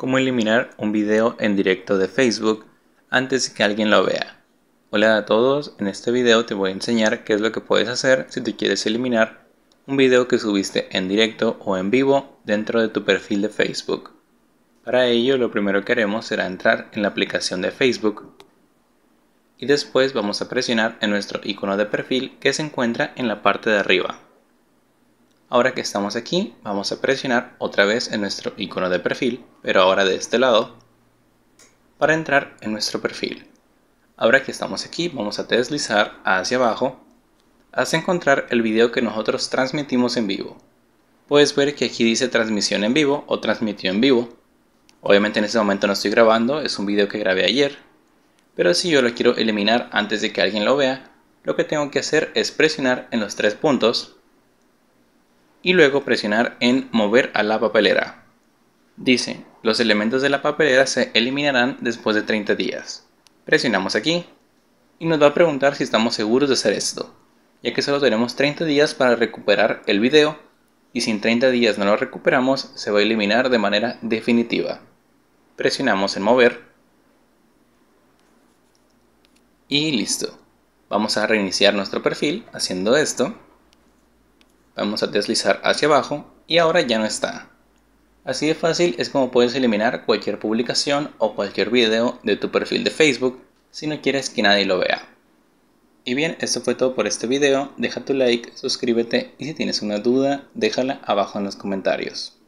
cómo eliminar un video en directo de Facebook antes de que alguien lo vea. Hola a todos, en este video te voy a enseñar qué es lo que puedes hacer si tú quieres eliminar un video que subiste en directo o en vivo dentro de tu perfil de Facebook. Para ello lo primero que haremos será entrar en la aplicación de Facebook y después vamos a presionar en nuestro icono de perfil que se encuentra en la parte de arriba. Ahora que estamos aquí, vamos a presionar otra vez en nuestro icono de perfil, pero ahora de este lado, para entrar en nuestro perfil. Ahora que estamos aquí, vamos a deslizar hacia abajo hasta encontrar el video que nosotros transmitimos en vivo. Puedes ver que aquí dice transmisión en vivo o transmitió en vivo. Obviamente en este momento no estoy grabando, es un video que grabé ayer. Pero si yo lo quiero eliminar antes de que alguien lo vea, lo que tengo que hacer es presionar en los tres puntos y luego presionar en mover a la papelera. Dice, los elementos de la papelera se eliminarán después de 30 días. Presionamos aquí y nos va a preguntar si estamos seguros de hacer esto, ya que solo tenemos 30 días para recuperar el video y si en 30 días no lo recuperamos se va a eliminar de manera definitiva. Presionamos en mover y listo. Vamos a reiniciar nuestro perfil haciendo esto. Vamos a deslizar hacia abajo y ahora ya no está. Así de fácil es como puedes eliminar cualquier publicación o cualquier video de tu perfil de Facebook si no quieres que nadie lo vea. Y bien, esto fue todo por este video, deja tu like, suscríbete y si tienes una duda, déjala abajo en los comentarios.